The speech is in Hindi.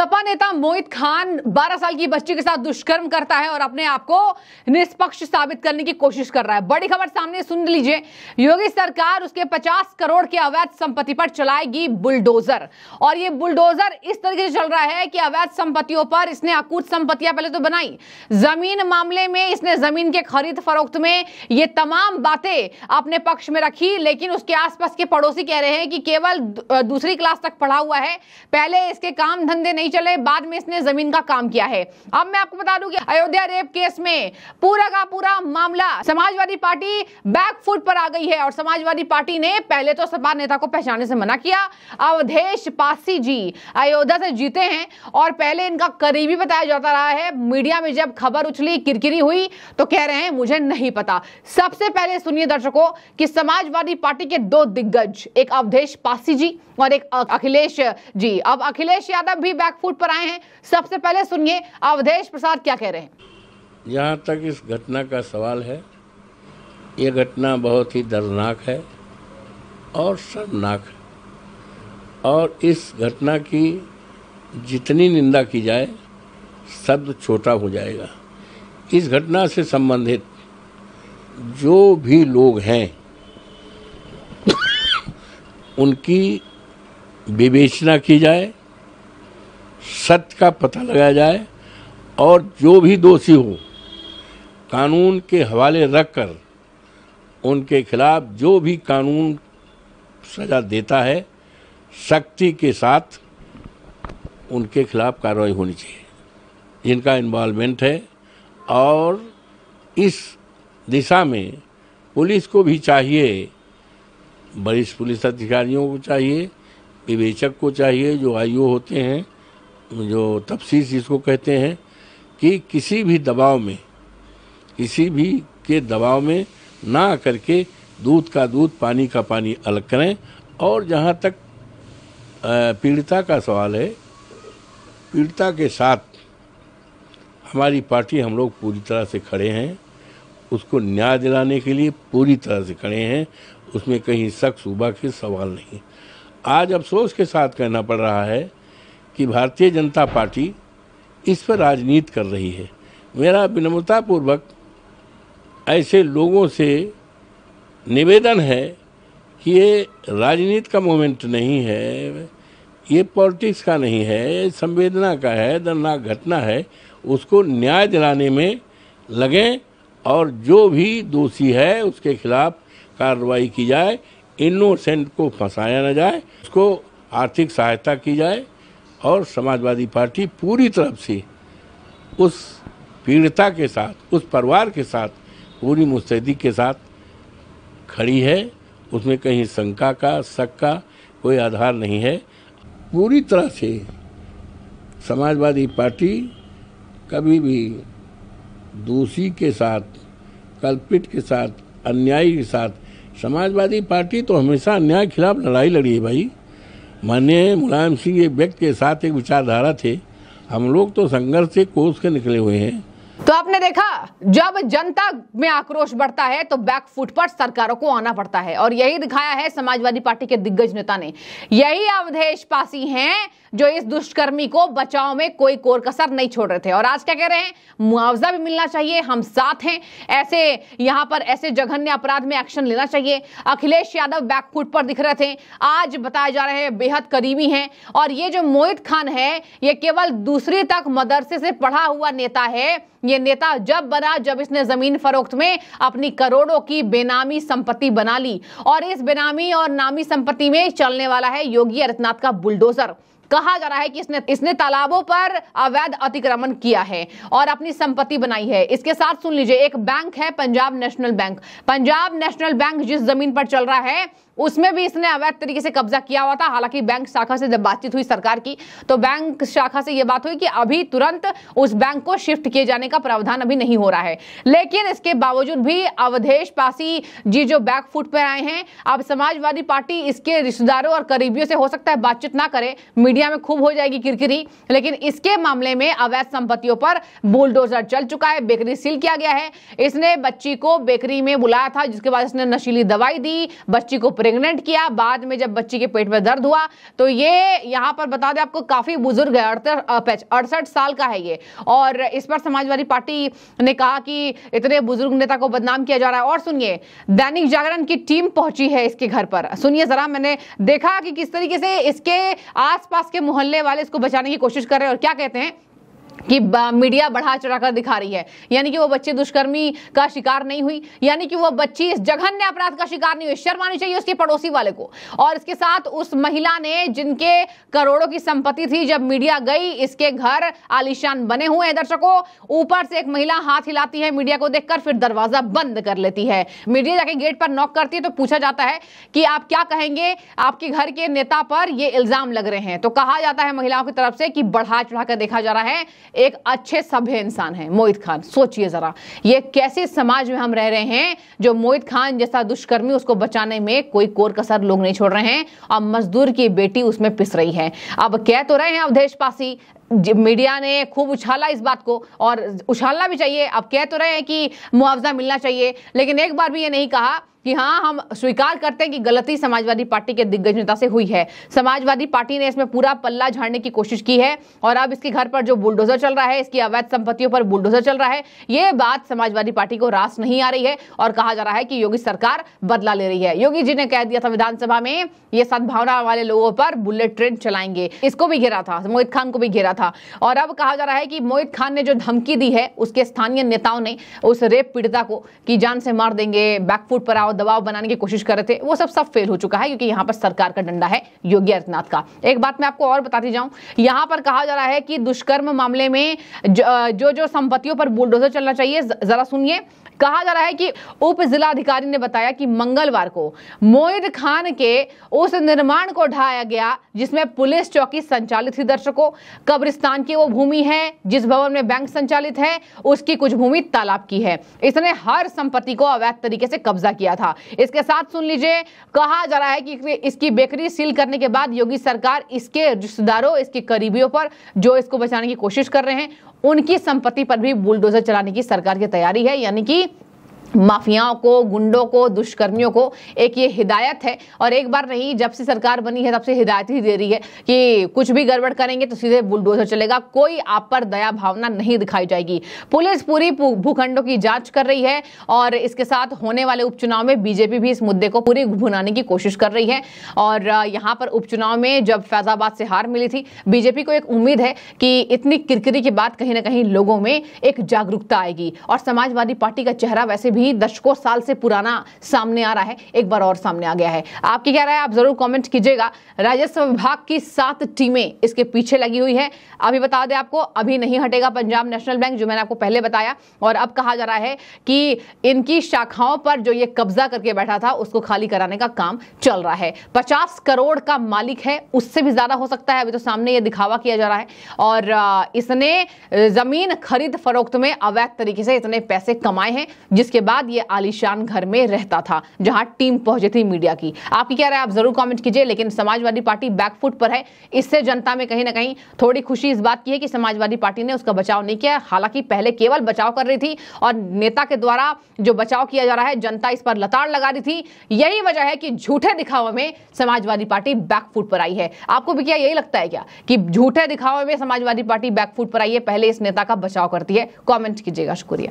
सपा नेता मोहित खान 12 साल की बच्ची के साथ दुष्कर्म करता है और अपने आप को निष्पक्ष साबित करने की कोशिश कर रहा है बड़ी खबर सामने सुन लीजिए योगी सरकार उसके 50 करोड़ के अवैध संपत्ति पर चलाएगी बुलडोजर और ये बुलडोजर इस तरीके से चल रहा है कि अवैध संपत्तियों पर इसने अकूत संपत्तियां पहले तो बनाई जमीन मामले में इसने जमीन के खरीद फरोख्त में ये तमाम बातें अपने पक्ष में रखी लेकिन उसके आसपास के पड़ोसी कह रहे हैं कि केवल दूसरी क्लास तक पढ़ा हुआ है पहले इसके काम धंधे नहीं नहीं चले बाद में इसने जमीन का काम किया है अब मैं आपको बता दूं कि अयोध्या रेप केस में पूरा का पूरा मामला समाजवादी पार्टी बैकफुट पर आ गई है और समाजवादी पार्टी ने पहले तो सपा नेता को पहचाने से मना किया अवधेश पासी जी अयोध्या से जीते हैं और पहले इनका करीबी बताया जाता रहा है मीडिया में जब खबर उछली किरकिरी हुई तो कह रहे हैं मुझे नहीं पता सबसे पहले सुनिए दर्शकों कि समाजवादी पार्टी के दो दिग्गज एक अवधेश पासी जी और एक अखिलेश जी अब अखिलेश यादव भी बैक फुट पर आए हैं सबसे पहले सुनिए अवधेश प्रसाद क्या कह रहे हैं यहाँ तक इस घटना का सवाल है ये घटना बहुत ही दर्दनाक है और शर्मनाक है और इस घटना की जितनी निंदा की जाए शब्द छोटा हो जाएगा इस घटना से संबंधित जो भी लोग हैं उनकी विवेचना की जाए सत्य का पता लगाया जाए और जो भी दोषी हो कानून के हवाले रख कर उनके खिलाफ जो भी कानून सज़ा देता है सख्ती के साथ उनके खिलाफ कार्रवाई होनी चाहिए जिनका इन्वॉल्वमेंट है और इस दिशा में पुलिस को भी चाहिए वरिष्ठ पुलिस अधिकारियों को चाहिए विवेचक को चाहिए जो आईओ होते हैं जो तफसीस जिसको कहते हैं कि किसी भी दबाव में किसी भी के दबाव में ना आकर के दूध का दूध पानी का पानी अलग करें और जहाँ तक पीड़िता का सवाल है पीड़िता के साथ हमारी पार्टी हम लोग पूरी तरह से खड़े हैं उसको न्याय दिलाने के लिए पूरी तरह से खड़े हैं उसमें कहीं शक सुबह के सवाल नहीं आज अफसोस के साथ कहना पड़ रहा है कि भारतीय जनता पार्टी इस पर राजनीति कर रही है मेरा विनम्रतापूर्वक ऐसे लोगों से निवेदन है कि ये राजनीति का मोमेंट नहीं है ये पॉलिटिक्स का नहीं है संवेदना का है दर्दनाक घटना है उसको न्याय दिलाने में लगें और जो भी दोषी है उसके खिलाफ कार्रवाई की जाए इनोसेंट को फंसाया ना जाए उसको आर्थिक सहायता की जाए और समाजवादी पार्टी पूरी तरफ से उस पीड़िता के साथ उस परिवार के साथ पूरी मुस्तैदी के साथ खड़ी है उसमें कहीं शंका का शक का कोई आधार नहीं है पूरी तरह से समाजवादी पार्टी कभी भी दोषी के साथ कल्पित के साथ अन्यायी के साथ समाजवादी पार्टी तो हमेशा अन्याय के खिलाफ लड़ाई लड़ी है भाई मैंने मुलायम सिंह एक व्यक्ति के साथ एक विचारधारा थे हम लोग तो संघर्ष से कोस के निकले हुए हैं तो आपने देखा जब जनता में आक्रोश बढ़ता है तो बैकफुट पर सरकारों को आना पड़ता है और यही दिखाया है समाजवादी पार्टी के दिग्गज नेता ने यही अवधेश पासी हैं जो इस दुष्कर्मी को बचाव में कोई कोर कसर नहीं छोड़ रहे थे और आज क्या कह रहे हैं मुआवजा भी मिलना चाहिए हम साथ हैं ऐसे यहां पर ऐसे जघन्य अपराध में एक्शन लेना चाहिए अखिलेश यादव बैकफुट पर दिख रहे थे आज बताया जा रहे हैं बेहद करीबी हैं और ये जो मोहित खान है ये केवल दूसरी तक मदरसे से पढ़ा हुआ नेता है ये नेता जब बना जब इसने जमीन फरोख्त में अपनी करोड़ों की बेनामी संपत्ति बना ली और इस बेनामी और नामी संपत्ति में चलने वाला है योगी आदित्यनाथ का बुलडोजर कहा जा रहा है कि इसने इसने तालाबों पर अवैध अतिक्रमण किया है और अपनी संपत्ति बनाई है इसके साथ सुन लीजिए एक बैंक है Punjab National Bank Punjab National Bank जिस जमीन पर चल रहा है उसमें भी इसने अवैध तरीके से कब्जा किया हुआ था हालांकि बैंक शाखा से जब बातचीत हुई सरकार की तो बैंक शाखा से यह बात हुई कि अभी तुरंत उस बैंक को शिफ्ट किए जाने का प्रावधान अभी नहीं हो रहा है लेकिन इसके बावजूद भी अवधेश पासी जी जो बैक फुट पर आए हैं अब समाजवादी पार्टी इसके रिश्तेदारों और करीबियों से हो सकता है बातचीत ना करे मीडिया में खूब हो जाएगी किरकिरी लेकिन इसके मामले में अवैध संपत्तियों पर बुलडोजर चल चुका है बेकरी सील किया गया है इसने बच्ची को बेकरी में बुलाया था जिसके बाद इसने नशीली दवाई दी बच्ची को प्रेम प्रेग्नेंट किया बाद में जब बच्ची के पेट में दर्द हुआ तो ये यहाँ पर बता दें आपको काफी बुजुर्ग है अड़सठ साल का है ये और इस पर समाजवादी पार्टी ने कहा कि इतने बुजुर्ग नेता को बदनाम किया जा रहा है और सुनिए दैनिक जागरण की टीम पहुंची है इसके घर पर सुनिए जरा मैंने देखा कि किस तरीके से इसके आसपास के मोहल्ले वाले इसको बचाने की कोशिश कर रहे हैं और क्या कहते हैं कि मीडिया बढ़ा चढ़ाकर दिखा रही है यानी कि वो बच्चे दुष्कर्मी का शिकार नहीं हुई यानी कि वो बच्ची इस जघन्य अपराध का शिकार नहीं हुई शर्म आनी चाहिए उसके पड़ोसी वाले को और इसके साथ उस महिला ने जिनके करोड़ों की संपत्ति थी जब मीडिया गई इसके घर आलिशान बने हुए हैं दर्शकों ऊपर से एक महिला हाथ हिलाती है मीडिया को देखकर फिर दरवाजा बंद कर लेती है मीडिया जाके गेट पर नॉक करती है तो पूछा जाता है कि आप क्या कहेंगे आपके घर के नेता पर यह इल्जाम लग रहे हैं तो कहा जाता है महिलाओं की तरफ से कि बढ़ा चढ़ाकर देखा जा रहा है एक अच्छे सभ्य इंसान है मोहित खान सोचिए ज़रा ये कैसे समाज में हम रह रहे हैं जो मोहित खान जैसा दुष्कर्मी उसको बचाने में कोई कोर कसर लोग नहीं छोड़ रहे हैं और मजदूर की बेटी उसमें पिस रही है अब कह तो रहे हैं अवधेश पासी मीडिया ने खूब उछाला इस बात को और उछालना भी चाहिए अब कह तो रहे हैं कि मुआवजा मिलना चाहिए लेकिन एक बार भी ये नहीं कहा कि हाँ हम स्वीकार करते हैं कि गलती समाजवादी पार्टी के दिग्गज नेता से हुई है समाजवादी पार्टी ने इसमें पूरा पल्ला झाड़ने की कोशिश की है और अब इसके घर पर जो बुलडोजर चल रहा है इसकी अवैध संपत्तियों पर बुलडोजर चल रहा है ये बात समाजवादी पार्टी को रास नहीं आ रही है और कहा जा रहा है कि योगी सरकार बदला ले रही है योगी जी ने कह दिया था विधानसभा में ये सद्भावना वाले लोगों पर बुलेट ट्रेन चलाएंगे इसको भी घेरा था मोहित खान को भी घेरा था और अब कहा जा रहा है कि मोहित खान ने जो धमकी दी है उसके स्थानीय नेताओं ने उस रेप पीड़िता को कि जान से मार देंगे बैकफुट पर आओ हटाओ दबाव बनाने की कोशिश कर रहे थे वो सब सब फेल हो चुका है क्योंकि यहाँ पर सरकार का डंडा है योगी आदित्यनाथ का एक बात मैं आपको और बताती जाऊँ यहाँ पर कहा जा रहा है कि दुष्कर्म मामले में जो जो संपत्तियों पर बुलडोजर चलना चाहिए जरा सुनिए कहा जा रहा है कि उप जिलाधिकारी ने बताया कि मंगलवार को मोहित खान के उस निर्माण को ढाया गया जिसमें पुलिस चौकी संचालित थी दर्शकों कब्रिस्तान की वो भूमि है जिस भवन में बैंक संचालित है उसकी कुछ भूमि तालाब की है इसने हर संपत्ति को अवैध तरीके से कब्जा किया था इसके साथ सुन लीजिए कहा जा रहा है कि इसकी बेकरी सील करने के बाद योगी सरकार इसके रिश्तेदारों इसके करीबियों पर जो इसको बचाने की कोशिश कर रहे हैं उनकी संपत्ति पर भी बुलडोजर चलाने की सरकार की तैयारी है यानी कि माफियाओं को गुंडों को दुष्कर्मियों को एक ये हिदायत है और एक बार नहीं जब से सरकार बनी है तब से हिदायत ही दे रही है कि कुछ भी गड़बड़ करेंगे तो सीधे बुलडोजर चलेगा कोई आप पर दया भावना नहीं दिखाई जाएगी पुलिस पूरी भूखंडों की जांच कर रही है और इसके साथ होने वाले उपचुनाव में बीजेपी भी इस मुद्दे को पूरी भुनाने की कोशिश कर रही है और यहाँ पर उपचुनाव में जब फैजाबाद से हार मिली थी बीजेपी को एक उम्मीद है कि इतनी किरकिरी के बाद कहीं ना कहीं लोगों में एक जागरूकता आएगी और समाजवादी पार्टी का चेहरा वैसे भी भी दशकों साल से पुराना सामने आ रहा है एक बार और सामने आ गया है आपकी क्या राय आप जरूर कमेंट कीजिएगा राजस्व विभाग की सात टीमें इसके पीछे लगी हुई है अभी बता दें आपको अभी नहीं हटेगा पंजाब नेशनल बैंक जो मैंने आपको पहले बताया और अब कहा जा रहा है कि इनकी शाखाओं पर जो ये कब्जा करके बैठा था उसको खाली कराने का काम चल रहा है पचास करोड़ का मालिक है उससे भी ज्यादा हो सकता है अभी तो सामने ये दिखावा किया जा रहा है और इसने जमीन खरीद फरोख्त में अवैध तरीके से इतने पैसे कमाए हैं जिसके बाद ये आलिशान घर में रहता था जहां टीम पहुंची थी मीडिया की आपकी क्या राय आप जरूर कमेंट कीजिए लेकिन समाजवादी पार्टी बैकफुट पर है इससे जनता में कहीं ना कहीं थोड़ी खुशी इस बात की है कि समाजवादी पार्टी ने उसका बचाव नहीं किया हालांकि पहले केवल बचाव कर रही थी और नेता के द्वारा जो बचाव किया जा रहा है जनता इस पर लताड़ लगा रही थी यही वजह है कि झूठे दिखावे में समाजवादी पार्टी बैकफुट पर आई है आपको भी क्या यही लगता है क्या कि झूठे दिखावे में समाजवादी पार्टी बैकफुट पर आई है पहले इस नेता का बचाव करती है कॉमेंट कीजिएगा शुक्रिया